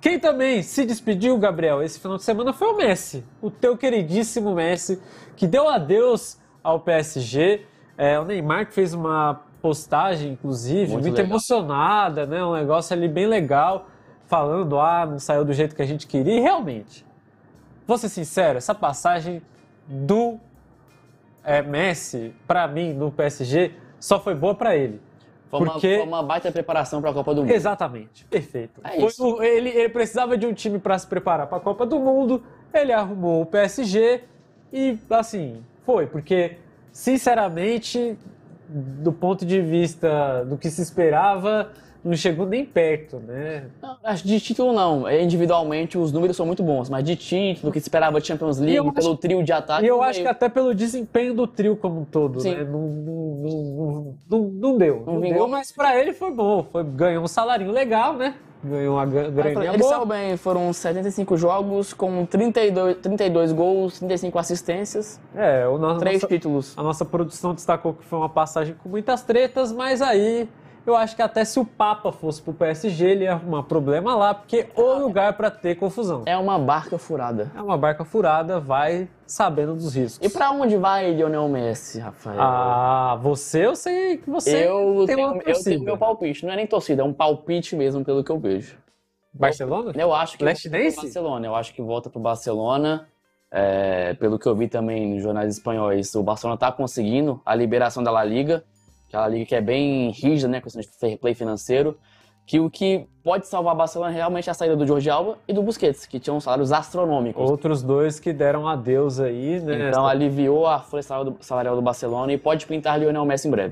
Quem também se despediu, Gabriel, esse final de semana foi o Messi, o teu queridíssimo Messi, que deu adeus ao PSG. É, o Neymar que fez uma postagem, inclusive, muito, muito emocionada, né? Um negócio ali bem legal, falando, ah, não saiu do jeito que a gente queria. E realmente, vou ser sincero, essa passagem do é, Messi, para mim, no PSG, só foi boa para ele. Foi, porque... uma, foi uma baita preparação para a Copa do Mundo. Exatamente, perfeito. É foi, ele, ele, precisava de um time para se preparar para a Copa do Mundo, ele arrumou o PSG e, assim, foi. Porque, sinceramente, do ponto de vista do que se esperava, não chegou nem perto, né? acho de título não. É, individualmente os números são muito bons, mas de título, que esperava de Champions League, pelo trio de ataque. E eu acho que até pelo desempenho do trio como um todo, Sim. né? Não, não, não, não deu. Não, vingou, deu, mas para ele foi bom. Foi, ganhou um salarinho legal, né? Ganhou uma grande Ele saiu bem, foram 75 jogos com 32, 32 gols, 35 assistências. É, o nosso, três nossa, títulos. A nossa produção destacou que foi uma passagem com muitas tretas, mas aí eu acho que até se o Papa fosse pro PSG, ele ia arrumar problema lá, porque o ah. lugar para ter confusão. É uma barca furada. É uma barca furada, vai sabendo dos riscos. E para onde vai Lionel Messi, Rafael? Ah, você, eu sei que você eu tem tenho, Eu tenho meu palpite, não é nem torcida, é um palpite mesmo pelo que eu vejo. Barcelona? Eu acho que Last Dance? Barcelona, eu acho que volta pro Barcelona. É, pelo que eu vi também nos jornais espanhóis, o Barcelona tá conseguindo a liberação da La Liga aquela liga que é bem rígida, né, com esse fair play financeiro, que o que pode salvar a Barcelona realmente é a saída do Jorge Alba e do Busquets, que tinham salários astronômicos. Outros dois que deram adeus aí, né? Então aliviou a folha salarial do Barcelona e pode pintar Lionel Messi em breve.